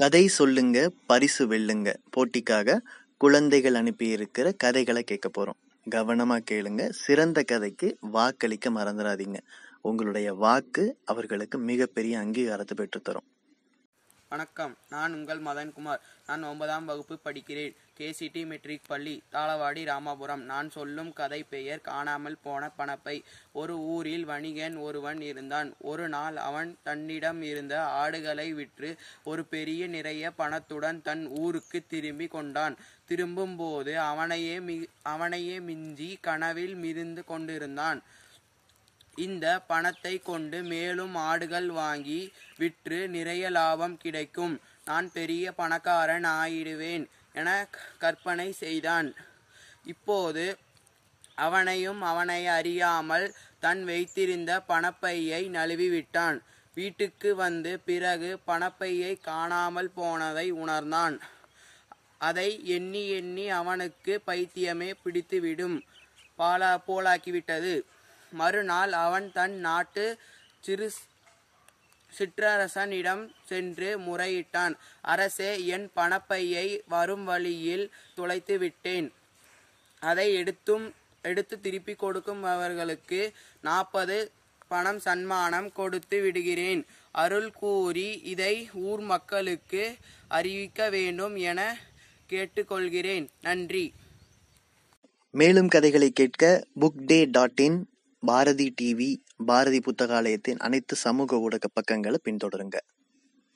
கதை சொல்லுங்க பரிசு வெல்லுங்க போட்டிக்காக குழந்தைகள் அனுப்பியிருக்கிற கதைகளை கேட்க போகிறோம் கவனமாக கேளுங்க சிறந்த கதைக்கு வாக்களிக்க மறந்துடாதீங்க உங்களுடைய வாக்கு அவர்களுக்கு மிகப்பெரிய அங்கீகாரத்தை பெற்றுத்தரும் வணக்கம் நான் உங்கள் மதன்குமார் நான் ஒன்பதாம் வகுப்பு படிக்கிறேன் கேசிடி மெட்ரிக் பள்ளி தாளவாடி ராமாபுரம் நான் சொல்லும் கதை பெயர் காணாமல் போன பணப்பை ஒரு ஊரில் வணிகன் ஒருவன் இருந்தான் ஒரு நாள் அவன் தன்னிடம் இருந்த ஆடுகளை விற்று ஒரு பெரிய நிறைய பணத்துடன் தன் ஊருக்கு திரும்பி கொண்டான் திரும்பும்போது அவனையே மி அவனையே மிஞ்சி கனவில் மிருந்து கொண்டிருந்தான் இந்த பணத்தை கொண்டு மேலும் ஆடுகள் வாங்கி விற்று நிறைய லாபம் கிடைக்கும் நான் பெரிய பணக்காரன் ஆயிடுவேன் என கற்பனை செய்தான் இப்போது அவனையும் அவனை அறியாமல் தன் வைத்திருந்த பணப்பையை நழுவிவிட்டான் வீட்டுக்கு வந்து பிறகு பணப்பையை காணாமல் போனதை உணர்ந்தான் அதை எண்ணி எண்ணி அவனுக்கு பைத்தியமே பிடித்துவிடும் பாலா போலாக்கிவிட்டது மறுநாள் அவன் தன் நாட்டு சிறு சிற்றரசனிடம் சென்று முறையிட்டான் அரசே என் பணப்பையை வரும் வழியில் துளைத்து விட்டேன் அதை எடுத்தும் எடுத்து திருப்பி கொடுக்கும் அவர்களுக்கு நாற்பது பணம் சன்மானம் கொடுத்து விடுகிறேன் அருள் கூறி இதை ஊர் மக்களுக்கு அறிவிக்க வேண்டும் என கேட்டுக்கொள்கிறேன் நன்றி மேலும் கதைகளை கேட்க book day dot in Bharathi TV, Bharathi புத்தகாலயத்தின் அனைத்து சமூக ஊடகப் பக்கங்களை பின்தொடருங்க.